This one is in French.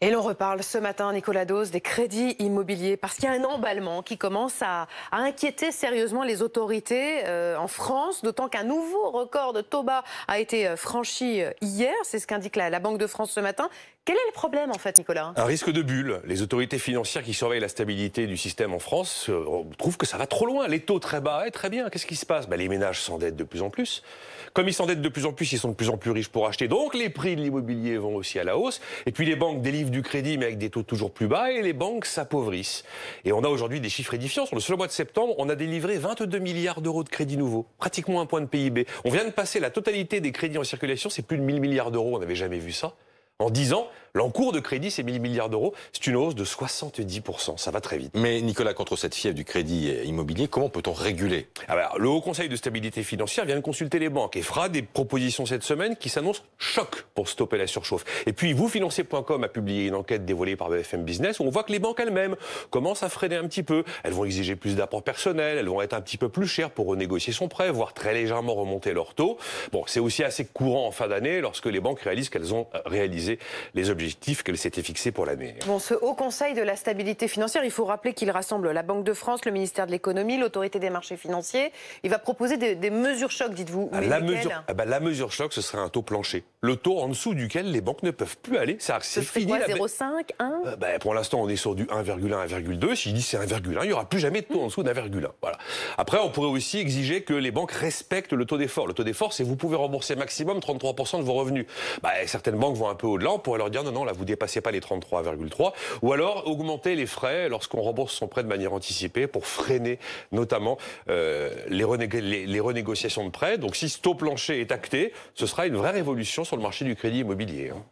Et l'on reparle ce matin, Nicolas Dose, des crédits immobiliers, parce qu'il y a un emballement qui commence à, inquiéter sérieusement les autorités euh, en France, d'autant qu'un nouveau record de taux bas a été euh, franchi euh, hier, c'est ce qu'indique la, Banque de France ce matin. Quel est le problème en fait, Nicolas Un risque de bulle. Les autorités financières qui surveillent la stabilité du système en France trouvent que ça va trop loin. Les taux très bas, eh, très bien. Qu'est-ce qui se passe ben, Les ménages s'endettent de plus en plus. Comme ils s'endettent de plus en plus, ils sont de plus en plus riches pour acheter. Donc les prix de l'immobilier vont aussi à la hausse. Et puis les banques délivrent du crédit, mais avec des taux toujours plus bas, et les banques s'appauvrissent. Et on a aujourd'hui des chiffres édifiants. Sur le seul mois de septembre, on a délivré 22 milliards d'euros de crédits nouveaux, pratiquement un point de PIB. On vient de passer la totalité des crédits en circulation, c'est plus de 1000 milliards d'euros, on n'avait jamais vu ça. En 10 ans, l'encours de crédit, c'est 1000 milliards d'euros. C'est une hausse de 70%. Ça va très vite. Mais Nicolas, contre cette fièvre du crédit immobilier, comment peut-on réguler ah bah, Le Haut Conseil de stabilité financière vient de consulter les banques et fera des propositions cette semaine qui s'annoncent choc pour stopper la surchauffe. Et puis, vousfinancez.com a publié une enquête dévoilée par BFM Business où on voit que les banques elles-mêmes commencent à freiner un petit peu. Elles vont exiger plus d'apports personnels, elles vont être un petit peu plus chères pour renégocier son prêt, voire très légèrement remonter leur taux. Bon, c'est aussi assez courant en fin d'année lorsque les banques réalisent qu'elles ont euh, réalisé les objectifs qu'elle s'était fixés pour l'année. Bon, ce Haut Conseil de la stabilité financière, il faut rappeler qu'il rassemble la Banque de France, le ministère de l'économie, l'autorité des marchés financiers. Il va proposer des, mesures chocs dites-vous. Ah, la, mesure, ah bah, la mesure choc, ce serait un taux plancher. Le taux en dessous duquel les banques ne peuvent plus aller. C'est fini. 0,5, 1 euh, bah, Pour l'instant, on est sur du 1,1, 1,2. Si dit dis c'est 1,1, il n'y aura plus jamais de taux en dessous 1,1. Voilà. Après, on pourrait aussi exiger que les banques respectent le taux d'effort. Le taux d'effort, c'est vous pouvez rembourser maximum 33% de vos revenus. Bah, certaines banques vont un peu au-delà, on pourrait leur dire non, non, là, vous dépassez pas les 33,3. Ou alors augmenter les frais lorsqu'on rembourse son prêt de manière anticipée pour freiner notamment euh, les, renégociations de prêts. Donc si ce taux plancher est acté, ce sera une vraie révolution sur le marché du crédit immobilier. Hein.